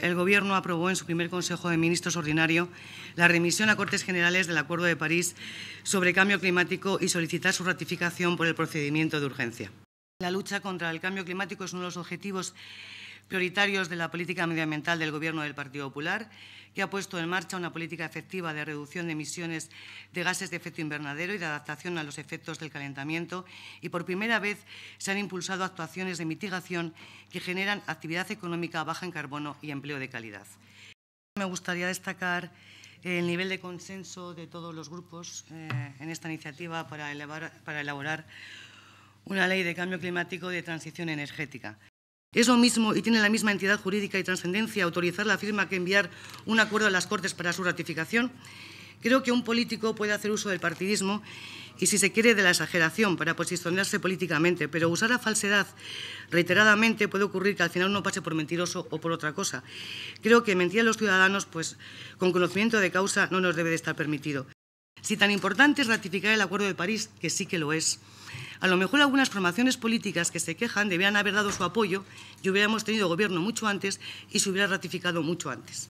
El Gobierno aprobó en su primer Consejo de Ministros ordinario la remisión a Cortes Generales del Acuerdo de París sobre cambio climático y solicitar su ratificación por el procedimiento de urgencia. La lucha contra el cambio climático es uno de los objetivos prioritarios de la política medioambiental del Gobierno del Partido Popular, que ha puesto en marcha una política efectiva de reducción de emisiones de gases de efecto invernadero y de adaptación a los efectos del calentamiento y por primera vez se han impulsado actuaciones de mitigación que generan actividad económica baja en carbono y empleo de calidad. Me gustaría destacar el nivel de consenso de todos los grupos eh, en esta iniciativa para, para elaborar una ley de cambio climático y de transición energética. Es lo mismo y tiene la misma entidad jurídica y trascendencia autorizar la firma que enviar un acuerdo a las Cortes para su ratificación. Creo que un político puede hacer uso del partidismo y, si se quiere, de la exageración para posicionarse pues, políticamente, pero usar la falsedad reiteradamente puede ocurrir que al final uno pase por mentiroso o por otra cosa. Creo que mentir a los ciudadanos, pues con conocimiento de causa, no nos debe de estar permitido. Si tan importante es ratificar el Acuerdo de París, que sí que lo es, a lo mejor algunas formaciones políticas que se quejan debían haber dado su apoyo y hubiéramos tenido gobierno mucho antes y se hubiera ratificado mucho antes.